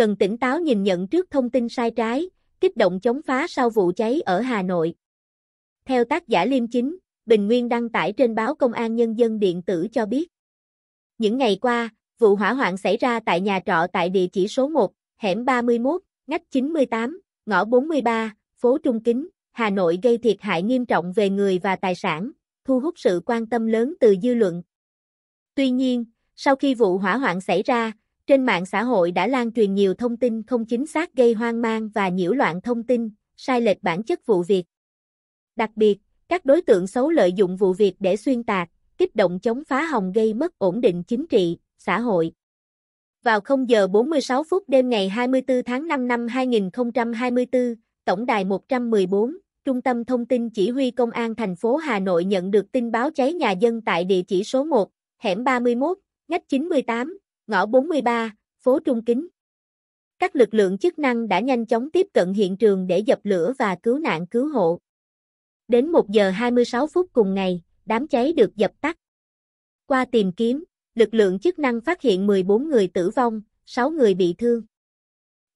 cần tỉnh táo nhìn nhận trước thông tin sai trái, kích động chống phá sau vụ cháy ở Hà Nội. Theo tác giả Liêm Chính, Bình Nguyên đăng tải trên báo Công an Nhân dân điện tử cho biết. Những ngày qua, vụ hỏa hoạn xảy ra tại nhà trọ tại địa chỉ số 1, hẻm 31, ngách 98, ngõ 43, phố Trung Kính, Hà Nội gây thiệt hại nghiêm trọng về người và tài sản, thu hút sự quan tâm lớn từ dư luận. Tuy nhiên, sau khi vụ hỏa hoạn xảy ra, trên mạng xã hội đã lan truyền nhiều thông tin không chính xác gây hoang mang và nhiễu loạn thông tin, sai lệch bản chất vụ việc. Đặc biệt, các đối tượng xấu lợi dụng vụ việc để xuyên tạc, kích động chống phá hồng gây mất ổn định chính trị, xã hội. Vào 0 giờ 46 phút đêm ngày 24 tháng 5 năm 2024, Tổng đài 114, Trung tâm Thông tin Chỉ huy Công an thành phố Hà Nội nhận được tin báo cháy nhà dân tại địa chỉ số 1, hẻm 31, ngách 98, ngõ 43, phố Trung Kính. Các lực lượng chức năng đã nhanh chóng tiếp cận hiện trường để dập lửa và cứu nạn cứu hộ. Đến 1 giờ 26 phút cùng ngày, đám cháy được dập tắt. Qua tìm kiếm, lực lượng chức năng phát hiện 14 người tử vong, 6 người bị thương.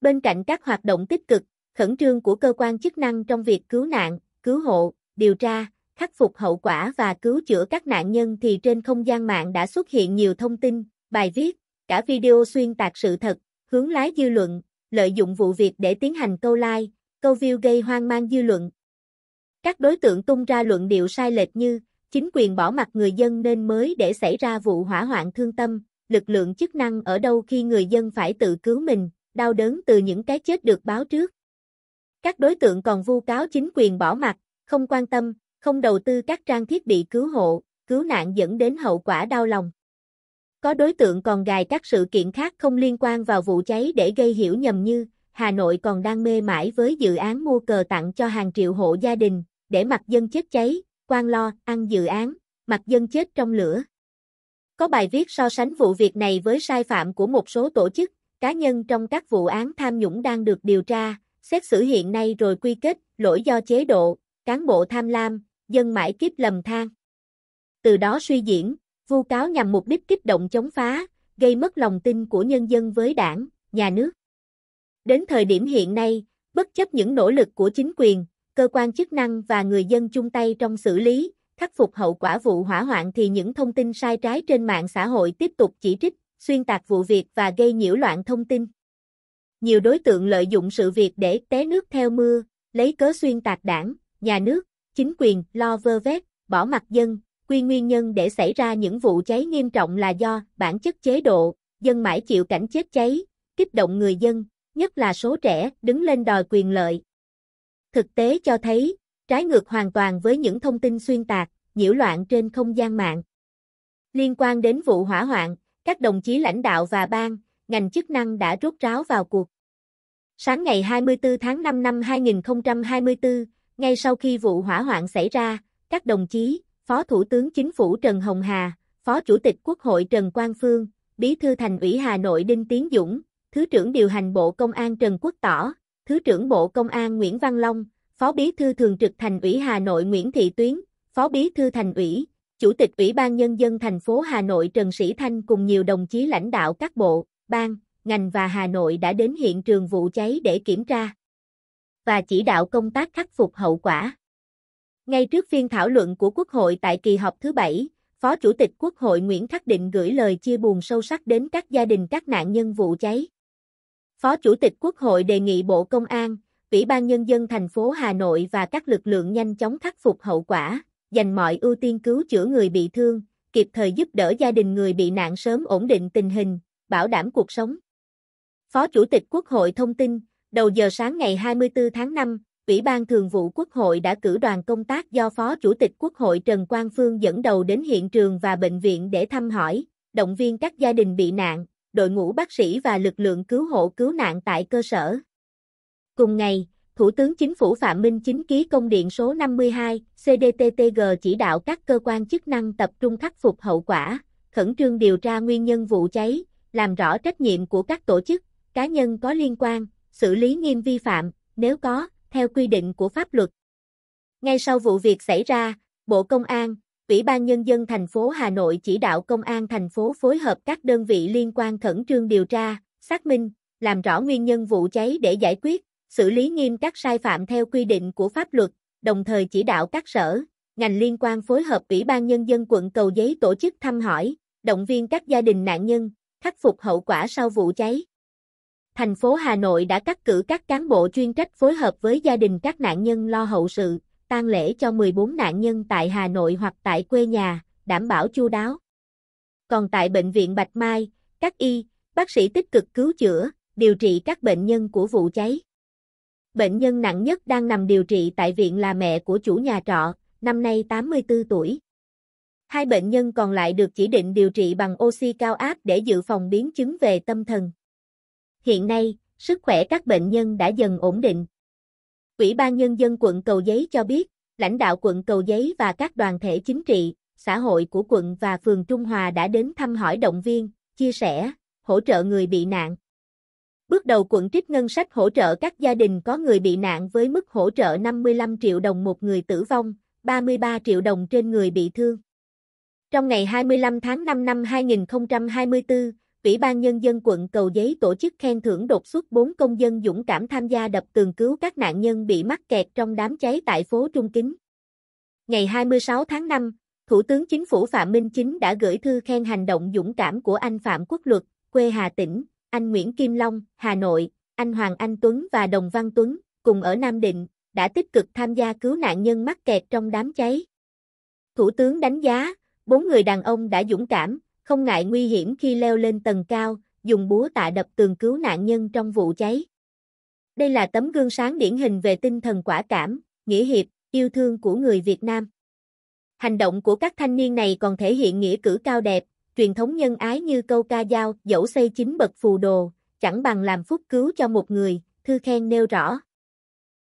Bên cạnh các hoạt động tích cực, khẩn trương của cơ quan chức năng trong việc cứu nạn, cứu hộ, điều tra, khắc phục hậu quả và cứu chữa các nạn nhân thì trên không gian mạng đã xuất hiện nhiều thông tin, bài viết, cả video xuyên tạc sự thật, hướng lái dư luận, lợi dụng vụ việc để tiến hành câu like, câu view gây hoang mang dư luận. Các đối tượng tung ra luận điệu sai lệch như chính quyền bỏ mặt người dân nên mới để xảy ra vụ hỏa hoạn thương tâm, lực lượng chức năng ở đâu khi người dân phải tự cứu mình, đau đớn từ những cái chết được báo trước. Các đối tượng còn vu cáo chính quyền bỏ mặt, không quan tâm, không đầu tư các trang thiết bị cứu hộ, cứu nạn dẫn đến hậu quả đau lòng. Có đối tượng còn gài các sự kiện khác không liên quan vào vụ cháy để gây hiểu nhầm như Hà Nội còn đang mê mãi với dự án mua cờ tặng cho hàng triệu hộ gia đình, để mặt dân chết cháy, quan lo, ăn dự án, mặt dân chết trong lửa. Có bài viết so sánh vụ việc này với sai phạm của một số tổ chức, cá nhân trong các vụ án tham nhũng đang được điều tra, xét xử hiện nay rồi quy kết lỗi do chế độ, cán bộ tham lam, dân mãi kiếp lầm than. Từ đó suy diễn, vu cáo nhằm mục đích kích động chống phá, gây mất lòng tin của nhân dân với đảng, nhà nước. Đến thời điểm hiện nay, bất chấp những nỗ lực của chính quyền, cơ quan chức năng và người dân chung tay trong xử lý, khắc phục hậu quả vụ hỏa hoạn thì những thông tin sai trái trên mạng xã hội tiếp tục chỉ trích, xuyên tạc vụ việc và gây nhiễu loạn thông tin. Nhiều đối tượng lợi dụng sự việc để té nước theo mưa, lấy cớ xuyên tạc đảng, nhà nước, chính quyền, lo vơ vét, bỏ mặt dân, quy nguyên nhân để xảy ra những vụ cháy nghiêm trọng là do bản chất chế độ, dân mãi chịu cảnh chết cháy, kích động người dân, nhất là số trẻ đứng lên đòi quyền lợi. Thực tế cho thấy, trái ngược hoàn toàn với những thông tin xuyên tạc, nhiễu loạn trên không gian mạng. Liên quan đến vụ hỏa hoạn, các đồng chí lãnh đạo và ban, ngành chức năng đã rút ráo vào cuộc. Sáng ngày 24 tháng 5 năm 2024, ngay sau khi vụ hỏa hoạn xảy ra, các đồng chí, Phó Thủ tướng Chính phủ Trần Hồng Hà, Phó Chủ tịch Quốc hội Trần Quang Phương, Bí thư Thành ủy Hà Nội Đinh Tiến Dũng, Thứ trưởng điều hành Bộ Công an Trần Quốc Tỏ, Thứ trưởng Bộ Công an Nguyễn Văn Long, Phó Bí thư Thường trực Thành ủy Hà Nội Nguyễn Thị Tuyến, Phó Bí thư Thành ủy, Chủ tịch Ủy ban Nhân dân thành phố Hà Nội Trần Sĩ Thanh cùng nhiều đồng chí lãnh đạo các bộ, ban, ngành và Hà Nội đã đến hiện trường vụ cháy để kiểm tra và chỉ đạo công tác khắc phục hậu quả. Ngay trước phiên thảo luận của Quốc hội tại kỳ họp thứ bảy, Phó Chủ tịch Quốc hội Nguyễn Khắc Định gửi lời chia buồn sâu sắc đến các gia đình các nạn nhân vụ cháy. Phó Chủ tịch Quốc hội đề nghị Bộ Công an, Ủy ban Nhân dân thành phố Hà Nội và các lực lượng nhanh chóng khắc phục hậu quả, dành mọi ưu tiên cứu chữa người bị thương, kịp thời giúp đỡ gia đình người bị nạn sớm ổn định tình hình, bảo đảm cuộc sống. Phó Chủ tịch Quốc hội thông tin, đầu giờ sáng ngày 24 tháng 5, Ủy ban Thường vụ Quốc hội đã cử đoàn công tác do Phó Chủ tịch Quốc hội Trần Quang Phương dẫn đầu đến hiện trường và bệnh viện để thăm hỏi, động viên các gia đình bị nạn, đội ngũ bác sĩ và lực lượng cứu hộ cứu nạn tại cơ sở. Cùng ngày, Thủ tướng Chính phủ Phạm Minh Chính ký công điện số 52, CDTTG chỉ đạo các cơ quan chức năng tập trung khắc phục hậu quả, khẩn trương điều tra nguyên nhân vụ cháy, làm rõ trách nhiệm của các tổ chức, cá nhân có liên quan, xử lý nghiêm vi phạm, nếu có theo quy định của pháp luật. Ngay sau vụ việc xảy ra, Bộ Công an, Ủy ban Nhân dân thành phố Hà Nội chỉ đạo Công an thành phố phối hợp các đơn vị liên quan khẩn trương điều tra, xác minh, làm rõ nguyên nhân vụ cháy để giải quyết, xử lý nghiêm các sai phạm theo quy định của pháp luật, đồng thời chỉ đạo các sở, ngành liên quan phối hợp Ủy ban Nhân dân quận Cầu Giấy tổ chức thăm hỏi, động viên các gia đình nạn nhân, khắc phục hậu quả sau vụ cháy thành phố Hà Nội đã cắt cử các cán bộ chuyên trách phối hợp với gia đình các nạn nhân lo hậu sự, tang lễ cho 14 nạn nhân tại Hà Nội hoặc tại quê nhà, đảm bảo chu đáo. Còn tại bệnh viện Bạch Mai, các y, bác sĩ tích cực cứu chữa, điều trị các bệnh nhân của vụ cháy. Bệnh nhân nặng nhất đang nằm điều trị tại viện là mẹ của chủ nhà trọ, năm nay 84 tuổi. Hai bệnh nhân còn lại được chỉ định điều trị bằng oxy cao áp để dự phòng biến chứng về tâm thần. Hiện nay, sức khỏe các bệnh nhân đã dần ổn định. Ủy ban Nhân dân quận Cầu Giấy cho biết, lãnh đạo quận Cầu Giấy và các đoàn thể chính trị, xã hội của quận và phường Trung Hòa đã đến thăm hỏi động viên, chia sẻ, hỗ trợ người bị nạn. Bước đầu quận trích ngân sách hỗ trợ các gia đình có người bị nạn với mức hỗ trợ 55 triệu đồng một người tử vong, 33 triệu đồng trên người bị thương. Trong ngày 25 tháng 5 năm 2024, Ủy ban Nhân dân quận Cầu Giấy tổ chức khen thưởng đột xuất 4 công dân dũng cảm tham gia đập tường cứu các nạn nhân bị mắc kẹt trong đám cháy tại phố Trung Kính. Ngày 26 tháng 5, Thủ tướng Chính phủ Phạm Minh Chính đã gửi thư khen hành động dũng cảm của anh Phạm Quốc Luật, quê Hà Tĩnh, anh Nguyễn Kim Long, Hà Nội, anh Hoàng Anh Tuấn và Đồng Văn Tuấn, cùng ở Nam Định, đã tích cực tham gia cứu nạn nhân mắc kẹt trong đám cháy. Thủ tướng đánh giá, bốn người đàn ông đã dũng cảm, không ngại nguy hiểm khi leo lên tầng cao, dùng búa tạ đập tường cứu nạn nhân trong vụ cháy. Đây là tấm gương sáng điển hình về tinh thần quả cảm, nghĩa hiệp, yêu thương của người Việt Nam. Hành động của các thanh niên này còn thể hiện nghĩa cử cao đẹp, truyền thống nhân ái như câu ca dao, dẫu xây chính bậc phù đồ, chẳng bằng làm phúc cứu cho một người, thư khen nêu rõ.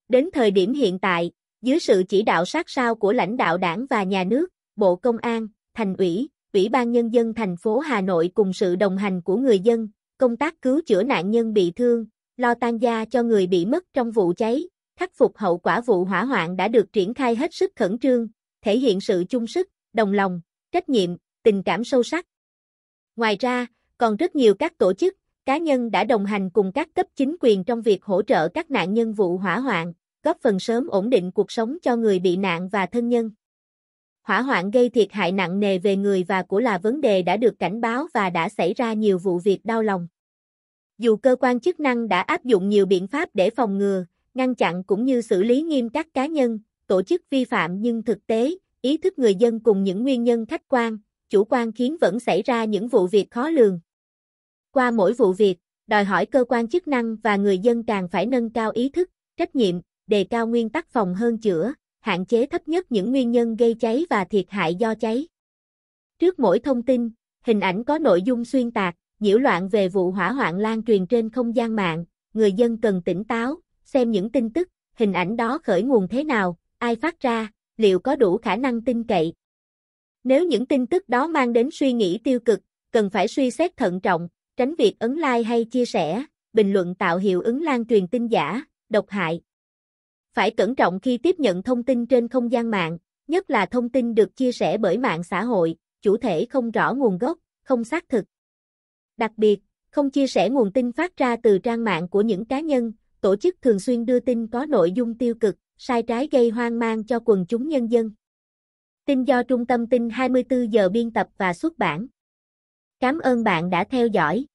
Đến thời điểm hiện tại, dưới sự chỉ đạo sát sao của lãnh đạo đảng và nhà nước, Bộ Công an, Thành ủy, Ủy ban Nhân dân thành phố Hà Nội cùng sự đồng hành của người dân, công tác cứu chữa nạn nhân bị thương, lo tan gia cho người bị mất trong vụ cháy, khắc phục hậu quả vụ hỏa hoạn đã được triển khai hết sức khẩn trương, thể hiện sự chung sức, đồng lòng, trách nhiệm, tình cảm sâu sắc. Ngoài ra, còn rất nhiều các tổ chức, cá nhân đã đồng hành cùng các cấp chính quyền trong việc hỗ trợ các nạn nhân vụ hỏa hoạn, góp phần sớm ổn định cuộc sống cho người bị nạn và thân nhân. Hỏa hoạn gây thiệt hại nặng nề về người và của là vấn đề đã được cảnh báo và đã xảy ra nhiều vụ việc đau lòng. Dù cơ quan chức năng đã áp dụng nhiều biện pháp để phòng ngừa, ngăn chặn cũng như xử lý nghiêm các cá nhân, tổ chức vi phạm nhưng thực tế, ý thức người dân cùng những nguyên nhân khách quan, chủ quan khiến vẫn xảy ra những vụ việc khó lường. Qua mỗi vụ việc, đòi hỏi cơ quan chức năng và người dân càng phải nâng cao ý thức, trách nhiệm, đề cao nguyên tắc phòng hơn chữa hạn chế thấp nhất những nguyên nhân gây cháy và thiệt hại do cháy. Trước mỗi thông tin, hình ảnh có nội dung xuyên tạc, nhiễu loạn về vụ hỏa hoạn lan truyền trên không gian mạng, người dân cần tỉnh táo, xem những tin tức, hình ảnh đó khởi nguồn thế nào, ai phát ra, liệu có đủ khả năng tin cậy. Nếu những tin tức đó mang đến suy nghĩ tiêu cực, cần phải suy xét thận trọng, tránh việc ấn like hay chia sẻ, bình luận tạo hiệu ứng lan truyền tin giả, độc hại phải cẩn trọng khi tiếp nhận thông tin trên không gian mạng, nhất là thông tin được chia sẻ bởi mạng xã hội, chủ thể không rõ nguồn gốc, không xác thực. Đặc biệt, không chia sẻ nguồn tin phát ra từ trang mạng của những cá nhân, tổ chức thường xuyên đưa tin có nội dung tiêu cực, sai trái gây hoang mang cho quần chúng nhân dân. Tin do Trung tâm tin 24 giờ biên tập và xuất bản. Cảm ơn bạn đã theo dõi.